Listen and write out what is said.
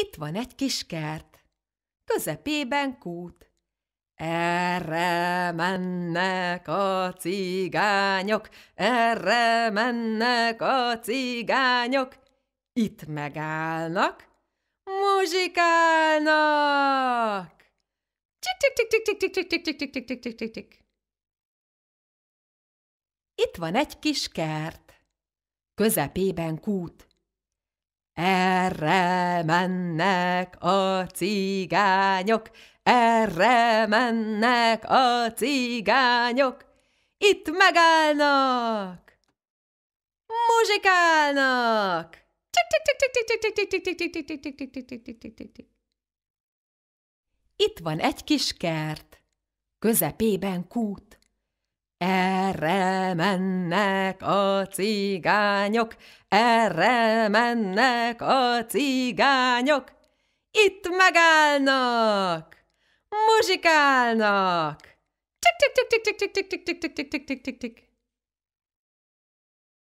Itt van egy kis kert, közepében kút. Erre mennek a cigányok, erre mennek a cigányok. Itt megállnak, muzsikálnak. Itt van egy kis kert, közepében kút. Erre mennek a cigányok, erre mennek a cigányok, itt megállnak, muzsikálnak. Itt van egy kis kert, közepében kút. Erre mennek a cigányok, erre mennek a cigányok. Itt megállnak, muzsikálnak. Tik-tik-tik-tik-tik-tik-tik-tik-tik-tik-tik-tik.